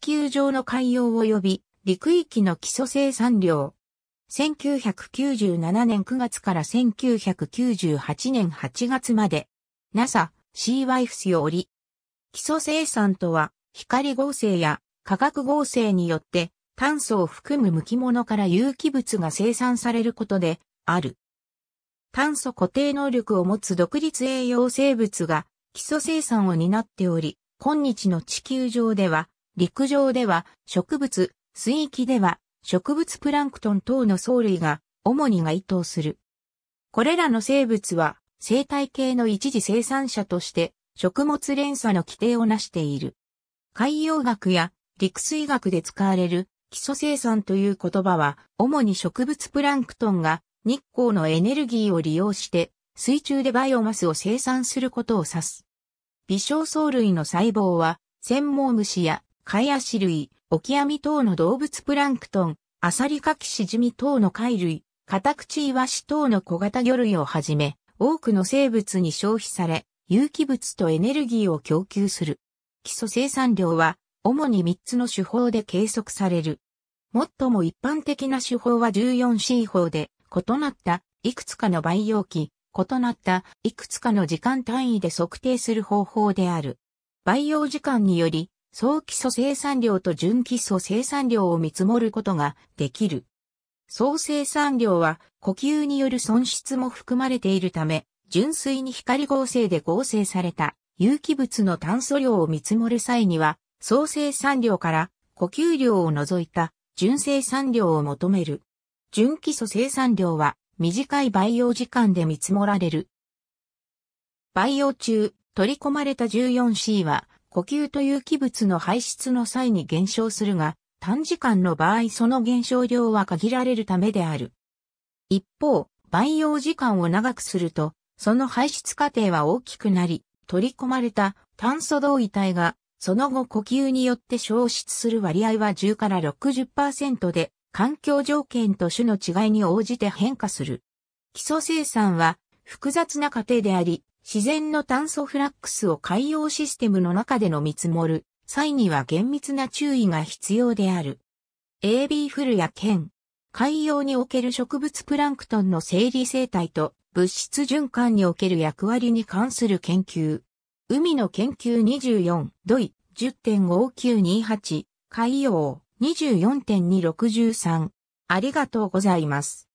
地球上の海洋及び陸域の基礎生産量。1997年9月から1998年8月まで NASA シーワイフス s より基礎生産とは光合成や化学合成によって炭素を含む無機物から有機物が生産されることである。炭素固定能力を持つ独立栄養生物が基礎生産を担っており、今日の地球上では陸上では植物、水域では植物プランクトン等の藻類が主に該当する。これらの生物は生態系の一時生産者として食物連鎖の規定をなしている。海洋学や陸水学で使われる基礎生産という言葉は主に植物プランクトンが日光のエネルギーを利用して水中でバイオマスを生産することを指す。微小藻類の細胞は、繊毛虫やカヤシ類、オキアミ等の動物プランクトン、アサリカキシジミ等の貝類、カタクチイワシ等の小型魚類をはじめ、多くの生物に消費され、有機物とエネルギーを供給する。基礎生産量は、主に3つの手法で計測される。最も一般的な手法は 14C 法で、異なったいくつかの培養器、異なったいくつかの時間単位で測定する方法である。培養時間により、総基礎生産量と純基礎生産量を見積もることができる。総生産量は呼吸による損失も含まれているため、純粋に光合成で合成された有機物の炭素量を見積もる際には、総生産量から呼吸量を除いた純生産量を求める。純基礎生産量は短い培養時間で見積もられる。培養中、取り込まれた 14C は呼吸という気物の排出の際に減少するが、短時間の場合その減少量は限られるためである。一方、培養時間を長くすると、その排出過程は大きくなり、取り込まれた炭素同位体が、その後呼吸によって消失する割合は10から60%で、環境条件と種の違いに応じて変化する。基礎生産は複雑な過程であり、自然の炭素フラックスを海洋システムの中での見積もる際には厳密な注意が必要である。AB フルや県、海洋における植物プランクトンの生理生態と物質循環における役割に関する研究。海の研究24、土井10.5928、海洋24.263。ありがとうございます。